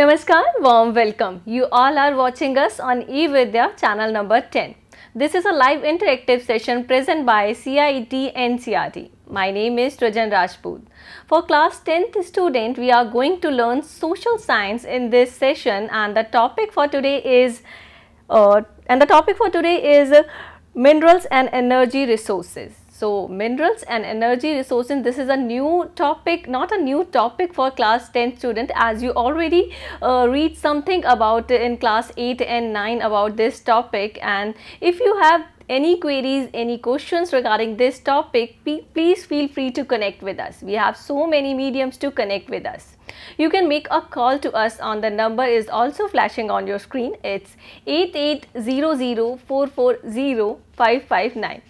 Namaskar, warm welcome. You all are watching us on eVidya channel number 10. This is a live interactive session present by CIT NCRT. My name is Trajan Rajput. For class 10th student, we are going to learn social science in this session and the topic for today is uh, and the topic for today is uh, minerals and energy resources. So minerals and energy resources, this is a new topic, not a new topic for class 10 student as you already uh, read something about in class 8 and 9 about this topic and if you have any queries, any questions regarding this topic, please feel free to connect with us. We have so many mediums to connect with us. You can make a call to us on the number is also flashing on your screen. It's 8800 559.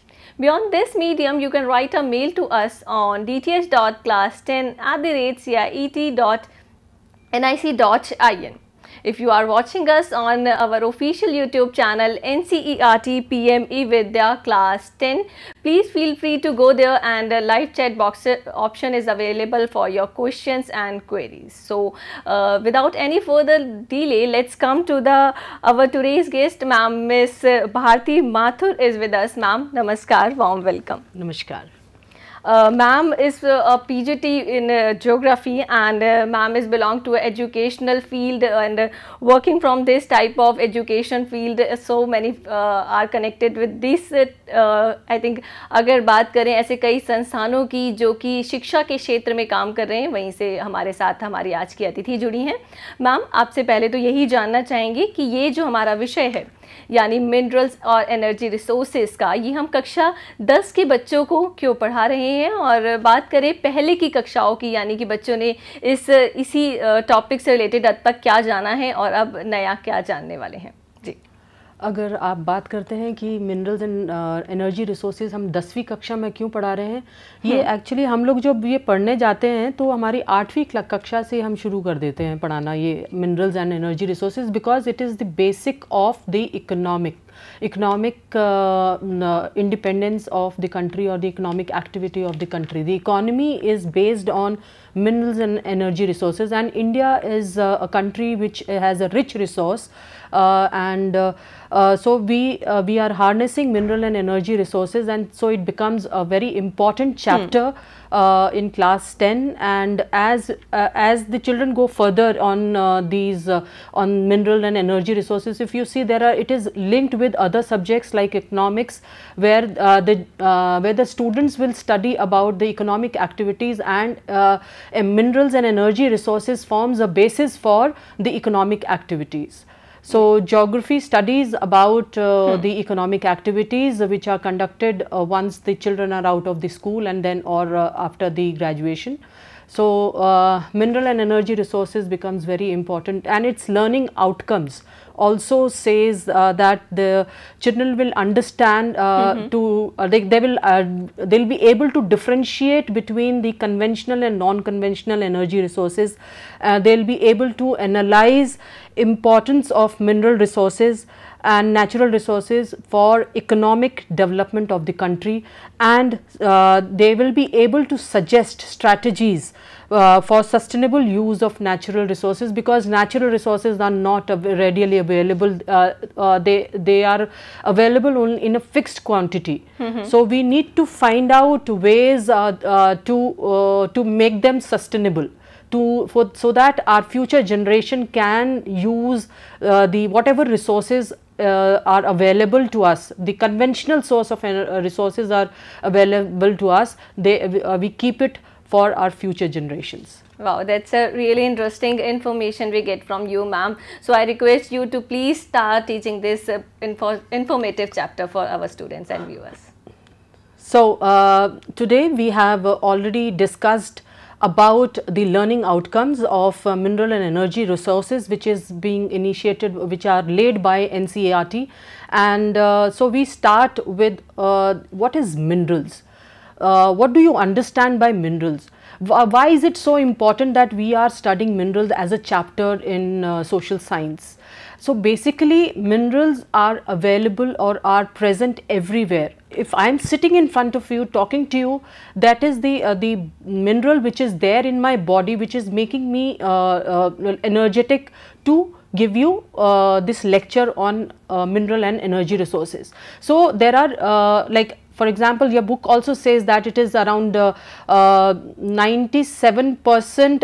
Beyond this medium, you can write a mail to us on dth.class10 at the rates yeah, et.nic.in. If you are watching us on our official YouTube channel NCERT PME Vidya Class 10, please feel free to go there and the live chat box uh, option is available for your questions and queries. So uh, without any further delay, let's come to the our today's guest ma'am Miss Bharti Mathur is with us. Ma'am, namaskar, warm welcome. Namaskar. Ma'am is P G T in geography and ma'am is belong to educational field and working from this type of education field so many are connected with this I think अगर बात करें ऐसे कई संस्थानों की जो कि शिक्षा के क्षेत्र में काम कर रहे हैं वहीं से हमारे साथ हमारी आज की अतिथि जुड़ी हैं मैम आपसे पहले तो यही जानना चाहेंगी कि ये जो हमारा विषय है यानी मिनरल्स और एनर्जी रिसोर्सेज का ये हम कक्षा दस के बच्चों को क्यों पढ़ा रहे हैं और बात करें पहले की कक्षाओं की यानी कि बच्चों ने इस इसी टॉपिक से रिलेटेड अब तक क्या जाना है और अब नया क्या जानने वाले हैं अगर आप बात करते हैं कि मिनरल्स एंड एनर्जी रिसोर्सेज हम दसवीं कक्षा में क्यों पढ़ा रहे हैं ये एक्चुअली हम्म। हम लोग जब ये पढ़ने जाते हैं तो हमारी आठवीं कक्षा से हम शुरू कर देते हैं पढ़ाना ये minerals and energy resources because it is the basic of the economic economic independence of the country और the economic activity of the country the economy is based on minerals and energy resources and India is uh, a country which has a rich resource uh, and uh, uh, so we uh, we are harnessing mineral and energy resources and so it becomes a very important hmm. chapter hmm. in class 10 and as as the children go further on these on mineral and energy resources if you see there are it is linked with other subjects like economics where the where the students will study about the economic activities and uh, minerals and energy resources forms a basis for the economic activities. So, geography studies about uh, hmm. the economic activities which are conducted uh, once the children are out of the school and then or uh, after the graduation. So, uh, mineral and energy resources becomes very important and it's learning outcomes also says uh, that the children will understand uh, mm -hmm. to uh, they, they will uh, they'll be able to differentiate between the conventional and non-conventional energy resources uh, they'll be able to analyze importance of mineral resources and natural resources for economic development of the country and uh, they will be able to suggest strategies uh, for sustainable use of natural resources because natural resources are not av readily available uh, uh, they they are available only in a fixed quantity mm -hmm. so we need to find out ways uh, uh, to uh, to make them sustainable to for so that our future generation can use the whatever resources uh, are available to us, the conventional source of uh, resources are available to us, they, uh, uh, we keep it for our future generations. Wow, that's a really interesting information we get from you, ma'am. So, I request you to please start teaching this uh, info informative chapter for our students and viewers. So, uh, today we have already discussed about the learning outcomes of uh, mineral and energy resources which is being initiated which are laid by NCERT and uh, so we start with uh, what is minerals uh, what do you understand by minerals uh, why is it so important that we are studying minerals as a chapter in uh, social science so basically minerals are available or are present everywhere if I am sitting in front of you talking to you that is the uh, the mineral which is there in my body which is making me uh, uh, energetic to give you uh, this lecture on uh, mineral and energy resources. So there are uh, like for example, your book also says that it is around 97%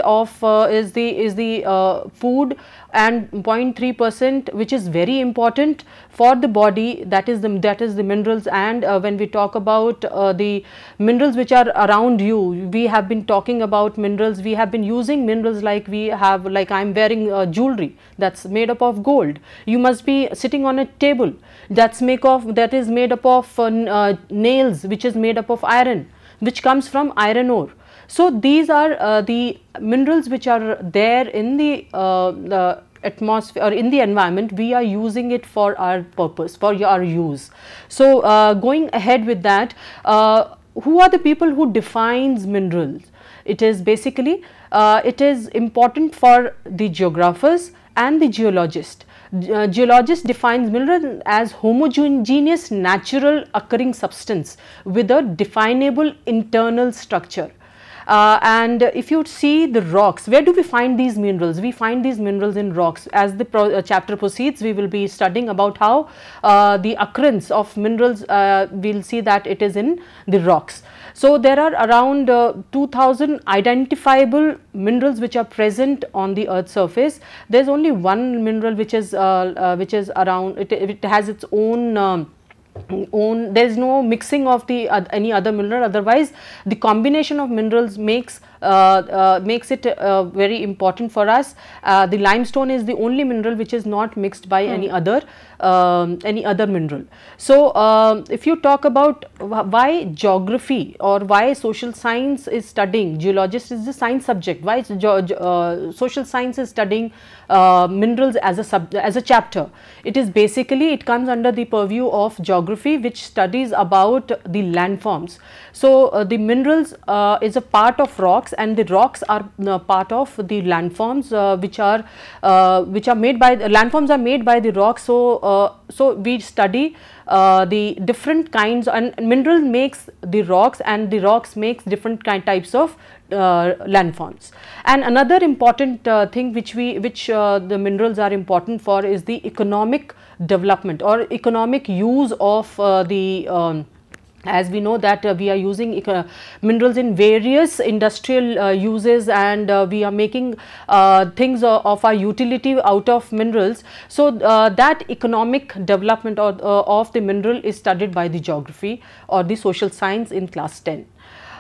uh, uh, of uh, is the is the food and 0.3% which is very important for the body that is the that is the minerals and uh, when we talk about uh, the minerals which are around you we have been talking about minerals we have been using minerals like we have like i'm wearing uh, jewelry that's made up of gold you must be sitting on a table that's make of that is made up of nails which is made up of iron which comes from iron ore. So, these are uh, the minerals which are there in the, uh, the, atmosphere or in the environment we are using it for our purpose for our use. So, uh, going ahead with that uh, who are the people who defines minerals? It is basically uh, it is important for the geographers and the geologist uh, geologist defines mineral as homogeneous natural occurring substance with a definable internal structure. Uh, and if you see the rocks, where do we find these minerals? We find these minerals in rocks. As the pro uh, chapter proceeds, we will be studying about how uh, the occurrence of minerals, uh, we will see that it is in the rocks. So, there are around uh, 2000 identifiable minerals which are present on the earth's surface. There is only one mineral which is, uh, uh, which is around, it, it has its own um, own there is no mixing of the uh, any other mineral otherwise the combination of minerals makes uh, uh, makes it uh, very important for us. the limestone is the only mineral which is not mixed by hmm. any other um, any other mineral. So, um, if you talk about why geography or why social science is studying geologist is the science subject, why social science is studying minerals as a sub as a chapter. It is basically it comes under the purview of geography which studies about the landforms. So, uh, the minerals uh, is a part of rocks rocks and the rocks are uh, part of the landforms uh, which are uh, which are made by landforms are made by the rocks so uh, so we study uh, the different kinds and mineral makes the rocks and the rocks makes different kind types of landforms and another important thing which we which the minerals are important for is the economic development or economic use of the um, as we know that uh, we are using uh, minerals in various industrial uh, uses and uh, we are making uh, things of our utility out of minerals. So, uh, that economic development of, of the mineral is studied by the geography or the social science in class 10.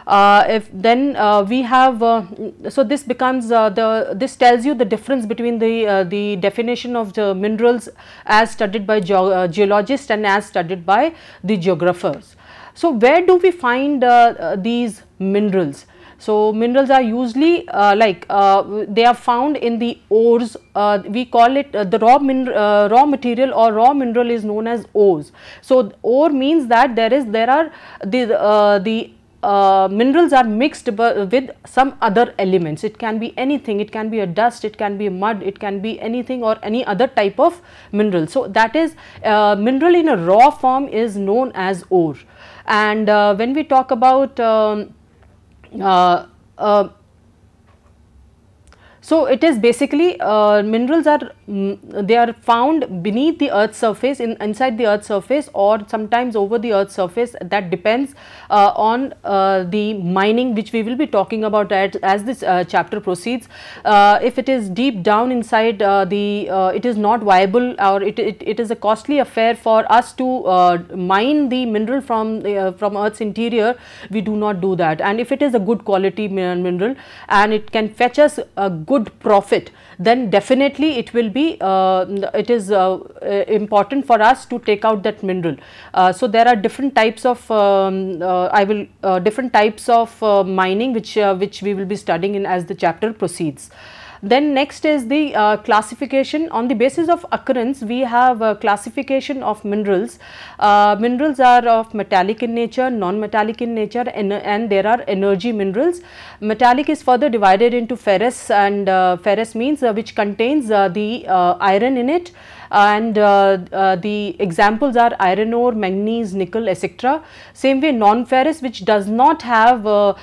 Uh, if then uh, we have uh, so this becomes the this tells you the difference between the the definition of the minerals as studied by ge geologists and as studied by the geographers so, where do we find uh, uh, these minerals? So, minerals are usually uh, like uh, they are found in the ores, uh, we call it uh, the raw, raw material or raw mineral is known as ores. So, ore means that there is there are the, the minerals are mixed with some other elements. It can be anything, it can be a dust, it can be mud, it can be anything or any other type of mineral. So, that is mineral in a raw form is known as ore. And uh, when we talk about um, uh, uh, so, it is basically uh, minerals are mm, they are found beneath the earth's surface in inside the earth's surface or sometimes over the earth's surface that depends uh, on uh, the mining which we will be talking about at, as this uh, chapter proceeds. Uh, if it is deep down inside uh, the it is not viable or it, it, it is a costly affair for us to mine the mineral from from earth's interior we do not do that and if it is a good quality mineral and it can fetch us a good good profit then definitely it will be uh, it is uh, uh, important for us to take out that mineral. so, there are different types of um, I will different types of mining which which we will be studying in as the chapter proceeds. Then next is the uh, classification. On the basis of occurrence, we have a classification of minerals. Uh, minerals are of metallic in nature, non-metallic in nature and, and, there are energy minerals. Metallic is further divided into ferrous and uh, ferrous means uh, which contains uh, the iron in it and uh, uh, the examples are iron ore, manganese, nickel, etc. Same way non-ferrous which does not have uh,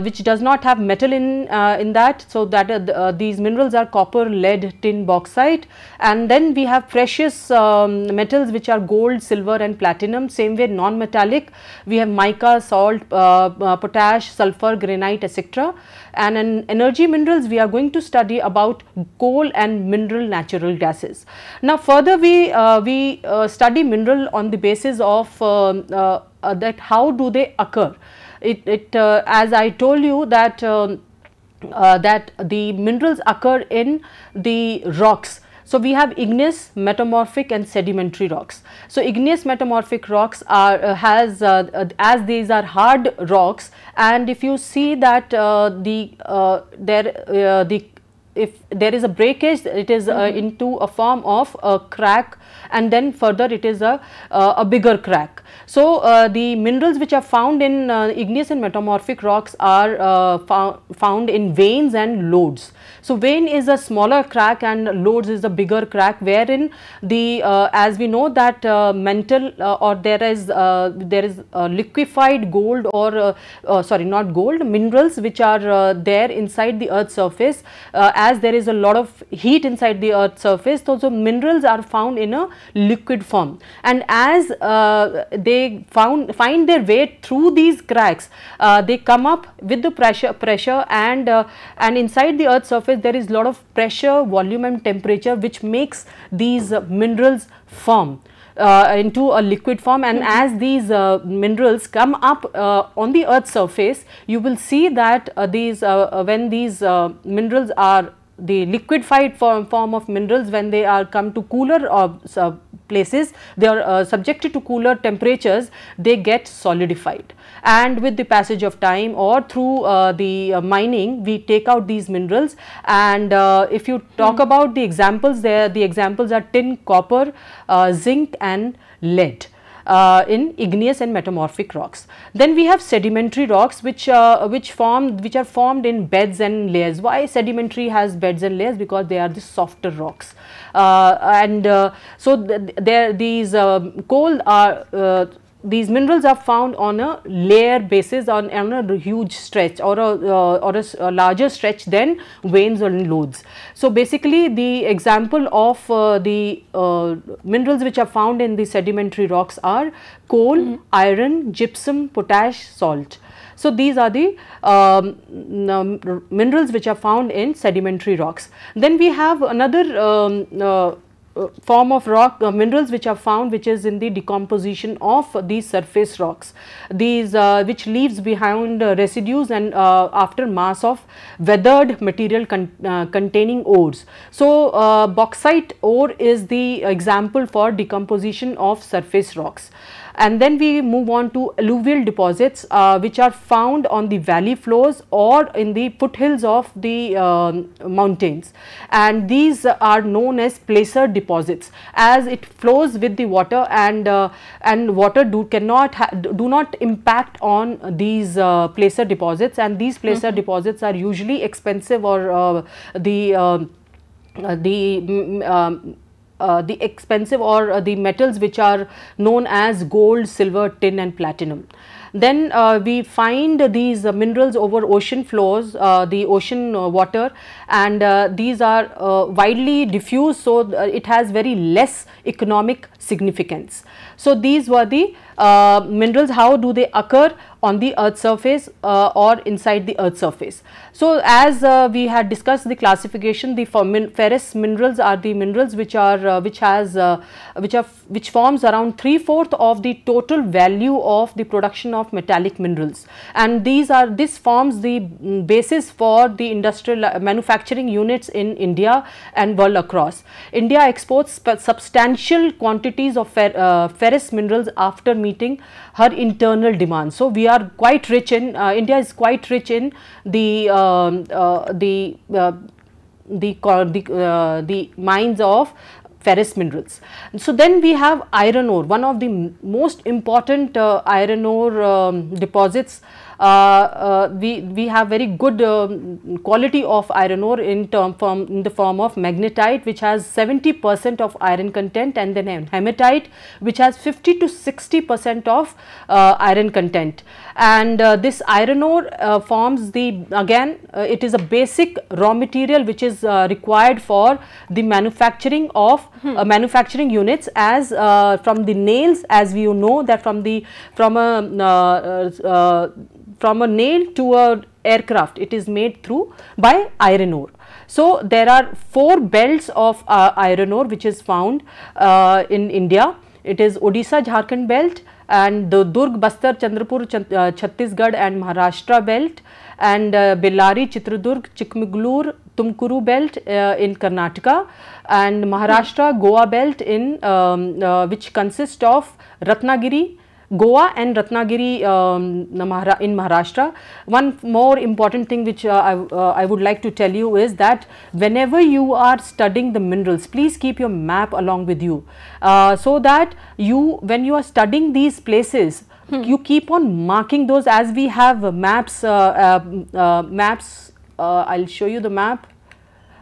which does not have metal in in that. So that these minerals are copper, lead, tin, bauxite, and then we have precious um, metals which are gold, silver, and platinum. Same way non-metallic we have mica, salt, potash, sulfur, granite, etc. And in energy minerals we are going to study about coal and mineral natural gases. Now now further we, uh, we uh, study mineral on the basis of um, uh, uh, that how do they occur. It, it uh, as I told you that, um, uh, that the minerals occur in the rocks. So, we have igneous, metamorphic and sedimentary rocks. So, igneous metamorphic rocks are uh, has uh, as these are hard rocks and if you see that uh, the there the if there is a breakage it is uh, mm-hmm. into a form of a crack and then further it is a, uh, a bigger crack. So, uh, the minerals which are found in uh, igneous and metamorphic rocks are uh, fo found in veins and lodes. So, vein is a smaller crack and lodes is a bigger crack wherein the uh, as we know that mental or there is there is liquefied gold or sorry not gold minerals which are there inside the earth's surface as there is a lot of heat inside the earth's surface, so, minerals are found in a liquid form. And as uh, they found, find their way through these cracks, uh, they come up with the pressure, pressure and, uh, and inside the earth's surface there is a lot of pressure, volume and temperature which makes these minerals form uh, into a liquid form and mm -hmm. as these uh, minerals come up uh, on the earth's surface you will see that uh, these uh, uh, when these minerals are the liquefied form, form of minerals when they are come to cooler or uh, uh, places they are uh, subjected to cooler temperatures they get solidified and with the passage of time or through uh, the uh, mining we take out these minerals and uh, if you talk hmm. about the examples there the examples are tin copper uh, zinc and lead uh, in igneous and metamorphic rocks. Then we have sedimentary rocks which uh, which form which are formed in beds and layers. Why sedimentary has beds and layers? Because they are the softer rocks. Uh, and uh, so th there these um, coal are uh, these minerals are found on a layer basis on, on a huge stretch or a uh, or a, a, larger stretch than veins or lodes. So basically the example of uh, the uh, minerals which are found in the sedimentary rocks are coal, mm -hmm. iron, gypsum, potash, salt. So these are the um, minerals which are found in sedimentary rocks. Then we have another um, uh, form of rock uh, minerals which are found which is in the decomposition of these surface rocks these uh, which leaves behind uh, residues and uh, after mass of weathered material con uh, containing ores so uh, bauxite ore is the example for decomposition of surface rocks and then we move on to alluvial deposits uh, which are found on the valley floors or in the foothills of the um, mountains. And these are known as placer deposits as it flows with the water and, uh, and water do cannot do not impact on these uh, placer deposits and these placer mm -hmm. deposits are usually expensive or the uh, the um, uh, mm, um uh, the expensive or uh, the metals which are known as gold, silver, tin and platinum. Then uh, we find these minerals over ocean floors, uh, the ocean uh, water and uh, these are widely diffused so it has very less economic significance. So these were the minerals, how do they occur on the earth's surface uh, or inside the earth's surface. So, as uh, we had discussed the classification the ferrous minerals are the minerals which are uh, which has uh, which are which forms around 3 fourth of the total value of the production of metallic minerals and these are this forms the mm, basis for the industrial uh, manufacturing units in India and world across. India exports substantial quantities of fer uh, ferrous minerals after meeting her internal demand. So, we are quite rich in, uh, India is quite rich in the, um, uh, the, uh, the, the, the mines of ferrous minerals. So then we have iron ore, one of the most important uh, iron ore um, deposits uh, uh, we, we have very good um, quality of iron ore in, term from in the form of magnetite which has 70 percent of iron content and then hematite which has 50 to 60 percent of uh, iron content. And this iron ore forms the again it is a basic raw material which is required for the manufacturing of hmm. uh, manufacturing units as uh, from the nails as we know that from the from a uh, from a nail to a aircraft it is made through by iron ore. So, there are 4 belts of uh, iron ore which is found uh, in India. It is Odisha Jharkhand belt and the Durg, Bastar, Chandrapur, uh, Chhattisgarh and Maharashtra belt and uh, Chitrudurg Chitradurg, Chikmagalur, Tumkuru belt uh, in Karnataka and Maharashtra Goa belt in um, uh, which consists of Ratnagiri, Goa and Ratnagiri um, in Maharashtra. One more important thing which uh, I, uh, I would like to tell you is that whenever you are studying the minerals, please keep your map along with you uh, so that you when you are studying these places, hmm. you keep on marking those as we have maps, uh, uh, uh, maps, I'll show you the map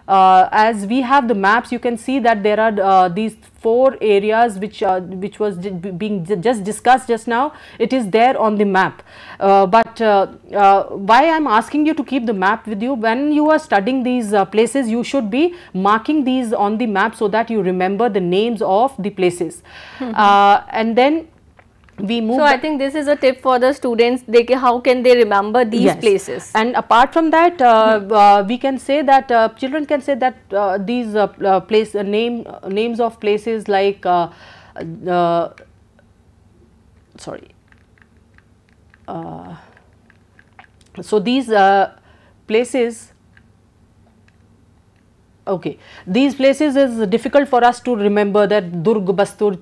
uh, as we have the maps you can see that there are uh, these four areas which uh, which was being just discussed just now it is there on the map uh, but uh, uh, why i am asking you to keep the map with you when you are studying these places you should be marking these on the map so that you remember the names of the places hmm. and then we move. So I think this is a tip for the students. They can, how can they remember these yes. places? And apart from that, uh, uh, we can say that uh, children can say that uh, these uh, uh, place name names of places like sorry. so these places Okay, these places is difficult for us to remember that Durg, Bastur,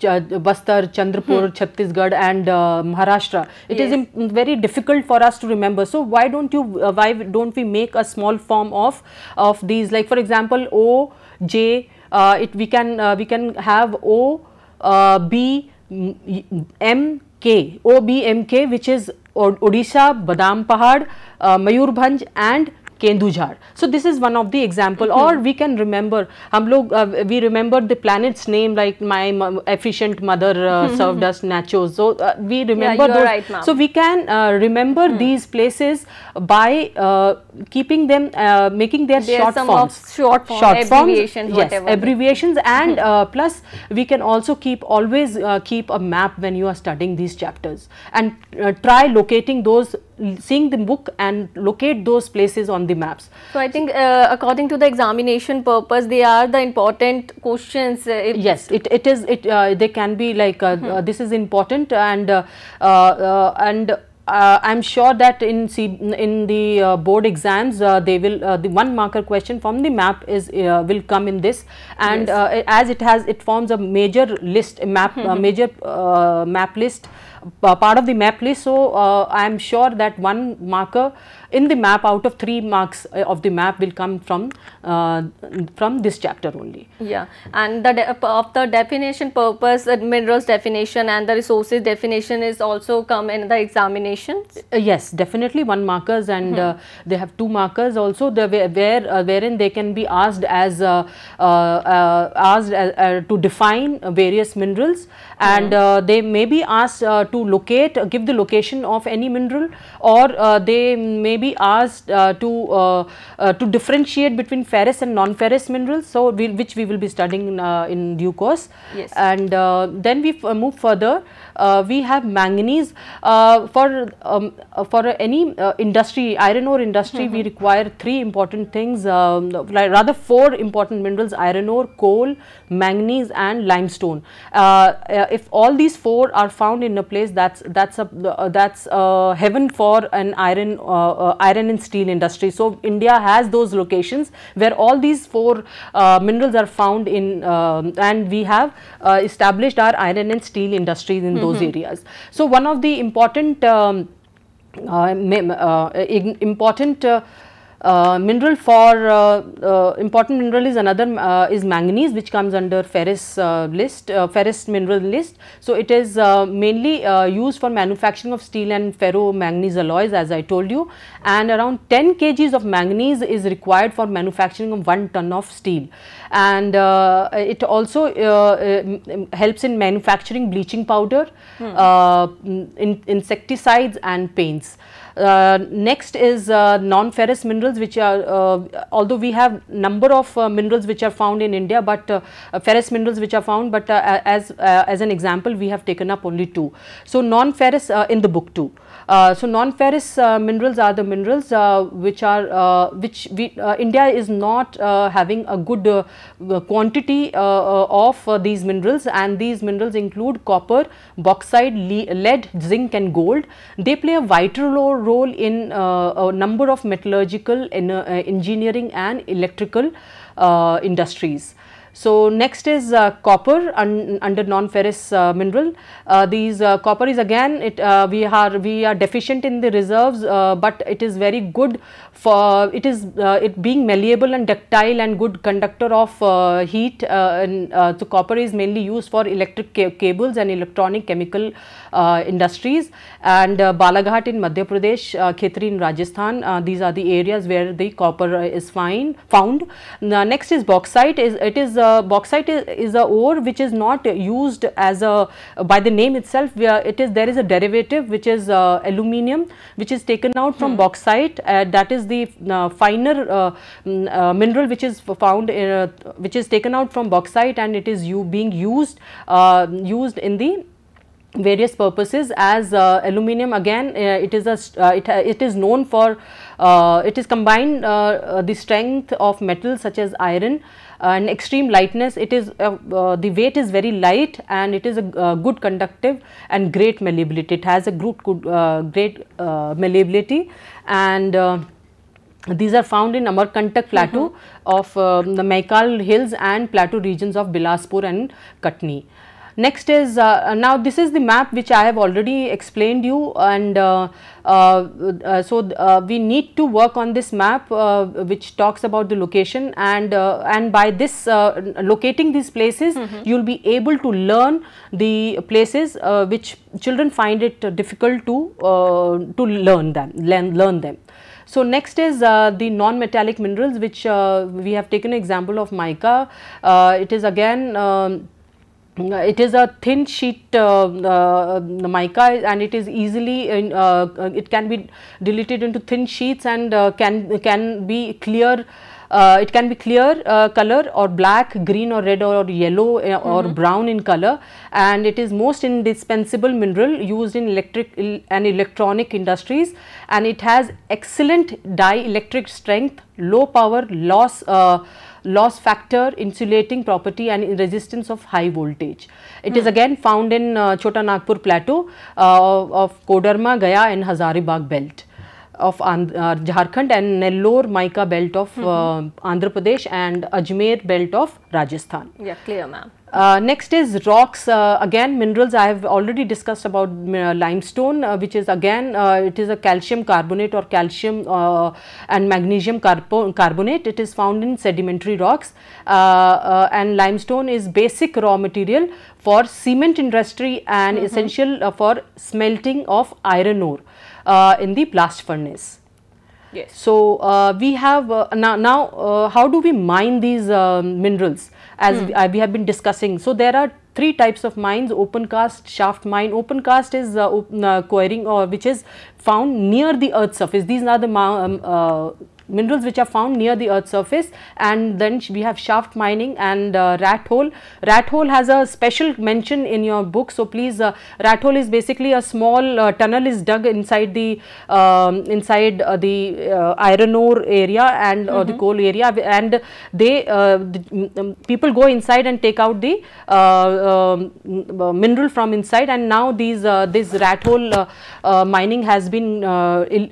Bastar, Chandrapur, hmm. Chhattisgarh and uh, Maharashtra. It yes. is very difficult for us to remember. So why don't you, uh, why don't we make a small form of, of these like for example O, J, uh, it, we can, uh, we can have O, uh, B, mm, M, K, O, B, M, K which is Odisha, Badam Pahad, Mayurbhanj and Kendujhar. So this is one of the example or we can remember, uh, we remember the planet's name like my efficient mother uh, served us nachos. So uh, we remember yeah, those. so we can remember hmm. these places by keeping them, making their short forms. short form, short abbreviations, forms, yes, abbreviations and plus we can also keep always keep a map when you are studying these chapters and try locating those seeing the book and locate those places on the maps. So I think uh, according to the examination purpose, they are the important questions. Uh, yes, it, it is, it, uh, they can be like, hmm. this is important and, uh, uh, and uh, I'm sure that in C in the uh, board exams uh, they will the one marker question from the map is will come in this and yes. as it has it forms a major list map mm-hmm. a major map list uh, part of the map list. So, uh, I am sure that one marker in the map out of 3 marks uh, of the map will come from uh, from this chapter only. Yeah and the of the definition purpose minerals definition and the resources definition is also come in the examinations? Uh, yes definitely one markers and hmm. they have two markers also the where wherein they can be asked as asked to define various minerals mm-hmm. and uh, they may be asked uh, to locate uh, give the location of any mineral or they may may be asked uh, to, uh, uh, to differentiate between ferrous and non-ferrous minerals, so we'll, which we will be studying in, in due course. Yes. And then we move further, we have manganese for, um, for any industry, iron ore industry, mm -hmm. we mm-hmm. require three important things, um, rather four important minerals, iron ore, coal, manganese and limestone. if all these four are found in a place that's that's a uh, that's uh, heaven for an iron uh, uh, iron and steel industry. So India has those locations where all these four uh, minerals are found in um, and we have uh, established our iron and steel industries in mm -hmm. those mm-hmm. areas. So one of the important um, uh, uh, important uh, uh, mineral for uh, uh, important mineral is another is manganese which comes under ferrous list ferrous mineral list. So, it is mainly used for manufacturing of steel and ferro manganese alloys as I told you and around 10 kgs of manganese is required for manufacturing of 1 ton of steel and it also um, um, helps in manufacturing bleaching powder, hmm. uh, in, insecticides and paints. Uh, next is uh, non-ferrous minerals which are uh, although we have number of minerals which are found in India but ferrous minerals which are found but as as an example we have taken up only two. So, non-ferrous in the book too. Uh, so non-ferrous uh, minerals are the minerals uh, which are which we, India is not having a good quantity of these minerals and these minerals include copper, bauxite, lead, zinc and gold. They play a vital role in uh, a number of metallurgical, uh, engineering and electrical uh, industries. So, next is uh, copper un under non-ferrous uh, mineral. Uh, these copper is again it we are we are deficient in the reserves, but it is very good for it is it being malleable and ductile and good conductor of heat. and, so, copper is mainly used for electric ca cables and electronic chemical industries and Balaghat in Madhya Pradesh, Khetri in Rajasthan. these are the areas where the copper is fine found. Now, next is bauxite. Is It is uh, bauxite is, is a ore which is not used as a by the name itself it is there is a derivative which is uh, aluminium which is taken out from hmm. bauxite uh, that is the uh, finer uh, mm, mineral which is found in which is taken out from bauxite and it is you being used used in the various purposes as uh, aluminum again uh, it is a uh, it, uh, it is known for uh, it is combined uh, the strength of metals such as iron and extreme lightness it is the weight is very light and it is a good conductive and great malleability it has a good, good great malleability and these are found in Amarkantak plateau mm -hmm. of um, the Maikal hills and plateau regions of Bilaspur and Katni. Next is uh, uh, now this is the map which I have already explained you and uh, uh, uh so uh, we need to work on this map which talks about the location and and by this locating these places mm -hmm. you will be able to learn the places which children find it difficult to to learn them learn, learn them. So next is uh, the non-metallic minerals which uh, we have taken example of mica. Uh, it is again um, uh, it is a thin sheet uh, uh, mica and it is easily in, uh, uh, it can be deleted into thin sheets and uh, can can be clear it can be clear color or black green or red or, yellow mm -hmm. or mm-hmm. brown in color and it is most indispensable mineral used in electric and electronic industries and it has excellent dielectric strength low power loss loss factor, insulating property and resistance of high voltage. It is hmm. again found in uh, Chota Nagpur Plateau uh, of Kodarma, Gaya and Hazaribagh belt of and, uh, Jharkhand and Nellore mica belt of mm -hmm. uh, Andhra Pradesh and Ajmer belt of Rajasthan. Yeah, clear ma'am. Uh, next is rocks, uh, again minerals I have already discussed about uh, limestone uh, which is again uh, it is a calcium carbonate or calcium uh, and magnesium carbonate, it is found in sedimentary rocks and limestone is basic raw material for cement industry and mm -hmm. essential for smelting of iron ore in the blast furnace. Yes. So, we have now, now how do we mine these um, minerals? as mm. we, uh, we, have been discussing. So there are three types of mines, open cast, shaft mine. Open cast is uh, uh, quarrying or uh, which is found near the earth's surface. These are the um, uh, minerals which are found near the earth's surface and then we have shaft mining and uh, rat hole. Rat hole has a special mention in your book. So, please uh, rat hole is basically a small uh, tunnel is dug inside the um, inside uh, the uh, iron ore area and mm -hmm. the mm-hmm. coal area and they the, um, people go inside and take out the um, mineral from inside and now these this rat hole mining has been Ill,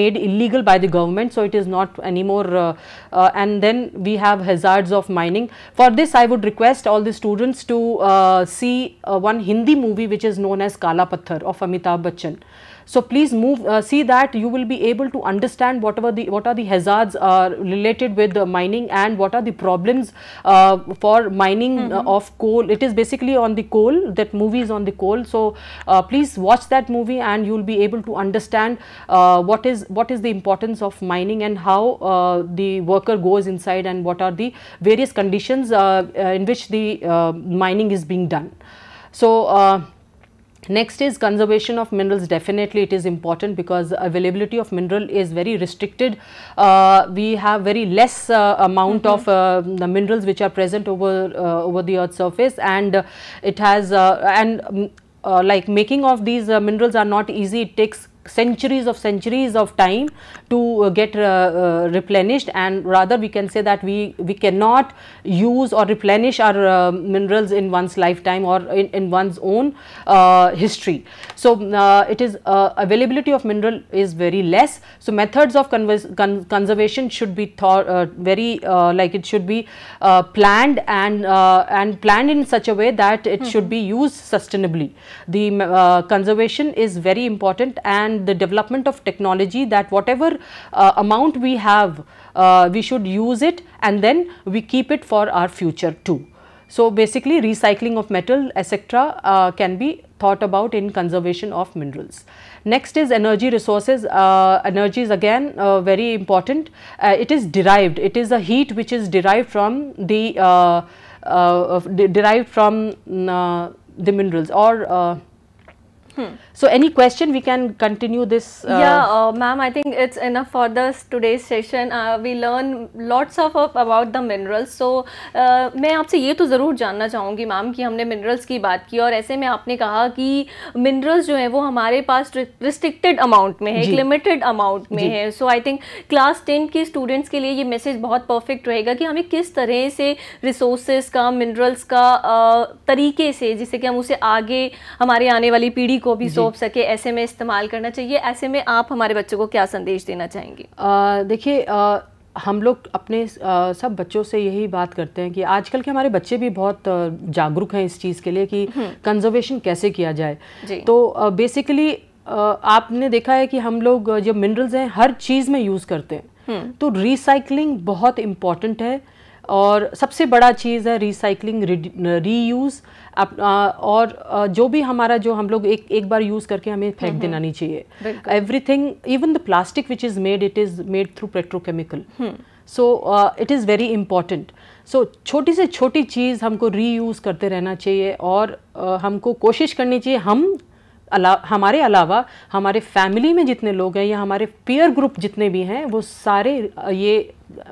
made illegal by the government. So, it is not anymore uh, uh, and then we have hazards of mining. For this I would request all the students to uh, see uh, one Hindi movie which is known as Kala Pathar of Amitabh Bachchan. So please move uh, see that you will be able to understand whatever the what are the hazards uh, related with mining and what are the problems uh, for mining mm -hmm. of coal. It is basically on the coal that movie is on the coal. So uh, please watch that movie and you will be able to understand what is what is the importance of mining and how the worker goes inside and what are the various conditions in which the mining is being done. So. Next is conservation of minerals. Definitely it is important because availability of mineral is very restricted. Uh, we have very less uh, amount mm -hmm. of mm-hmm. uh, the minerals which are present over uh, over the earth's surface and uh, it has uh, and um, like making of these minerals are not easy. It takes centuries of centuries of time to uh, get uh, uh, replenished and rather we can say that we we cannot use or replenish our uh, minerals in one's lifetime or in, in one's own uh, history. So, uh, it is availability of mineral is very less. So, methods of con conservation should be thought very like it should be planned and and planned in such a way that it mm -hmm. should mm-hmm. be used sustainably. The conservation is very important and and the development of technology that whatever uh, amount we have, uh, we should use it and then we keep it for our future too. So, basically recycling of metal etc. Uh, can be thought about in conservation of minerals. Next is energy resources. Uh, energy is again uh, very important. Uh, it is derived. It is a heat which is derived from the uh, uh, derived from mm, the minerals or Hmm. So any question we can continue this? Uh, yeah, uh, ma'am, I think it's enough for this today's session. Uh, we learn lots of uh, about the minerals. So uh, मैं आपसे ये तो ज़रूर जानना चाहूँगी ma'am कि हमने minerals की बात की और ऐसे में आपने कहा कि minerals जो है वो हमारे पास restricted amount में है, limited amount में है. So I think class 10 के students के लिए ये message बहुत perfect रहेगा कि हमें किस तरह से resources का minerals का तरीके से जिससे कि हम उसे आगे हमारे आने वाली पीढ़ी को भी सौंप सके ऐसे में इस्तेमाल करना चाहिए ऐसे में आप हमारे बच्चों को क्या संदेश देना चाहेंगे देखिए हम लोग अपने आ, सब बच्चों से यही बात करते हैं कि आजकल के हमारे बच्चे भी बहुत जागरूक हैं इस चीज़ के लिए कि कंजर्वेशन हम्म। कैसे किया जाए तो बेसिकली आपने देखा है कि हम लोग जो मिनरल्स हैं हर चीज़ में यूज़ करते हैं हम्म। तो रिसाइकलिंग बहुत इम्पॉर्टेंट है और सबसे बड़ा चीज़ है रिसाइकलिंग रीयूज़ और जो भी हमारा जो हम लोग एक एक बार यूज़ करके हमें फेंक हम्म, देना नहीं चाहिए everything even the plastic which is made it is made through petrochemical so it is very important so छोटी से छोटी चीज़ हमको रीयूज़ करते रहना चाहिए और uh, हमको कोशिश करनी चाहिए हम अला हमारे अलावा हमारे फैमिली में जितने लोग हैं या हमारे पीयर ग्रुप जितने भी हैं वो सारे ये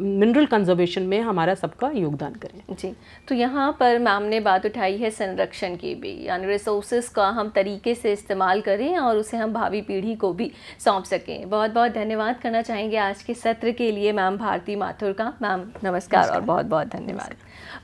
मिनरल कंजर्वेशन में हमारा सबका योगदान करें जी तो यहाँ पर मैम ने बात उठाई है संरक्षण की भी यानी रिसोर्सेज का हम तरीके से इस्तेमाल करें और उसे हम भावी पीढ़ी को भी सौंप सकें बहुत बहुत धन्यवाद करना चाहेंगे आज के सत्र के लिए मैम भारती माथुर का मैम नमस्कार, नमस्कार और बहुत बहुत धन्यवाद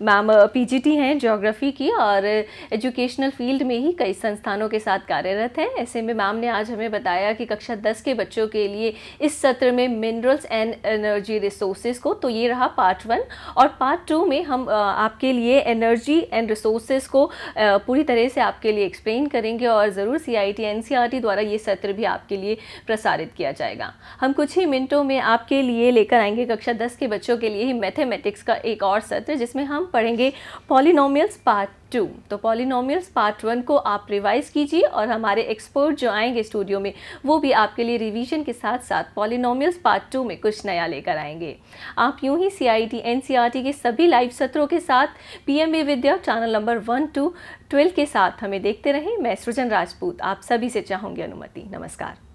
मैम पीजीटी हैं जोग्राफ़ी की और एजुकेशनल फील्ड में ही कई संस्थानों के साथ कार्यरत हैं ऐसे में मैम ने आज हमें बताया कि कक्षा दस के बच्चों के लिए इस सत्र में मिनरल्स एंड एनर्जी रिसोर्सेज को तो ये रहा पार्ट वन और पार्ट टू में हम आपके लिए एनर्जी एंड रिसोर्सेज को पूरी तरह से आपके लिए एक्सप्लेन करेंगे और ज़रूर सी आई टी द्वारा ये सत्र भी आपके लिए प्रसारित किया जाएगा हम कुछ ही मिनटों में आपके लिए लेकर आएंगे कक्षा दस के बच्चों के लिए ही मैथमेटिक्स का एक और सत्र जिसमें हम हम पढ़ेंगे पॉलिनोमियल्स पार्ट टू तो पॉलिनोमियल्स पार्ट वन को आप रिवाइज़ कीजिए और हमारे एक्सपर्ट जो आएंगे स्टूडियो में वो भी आपके लिए रिवीजन के साथ साथ पॉलिनोमियल्स पार्ट टू में कुछ नया लेकर आएंगे आप यूं ही सी आई टी के सभी लाइव सत्रों के साथ P M Vidya channel number one two twelve के साथ हमें देखते रहें मैं सृजन राजपूत आप सभी से चाहूँगी अनुमति नमस्कार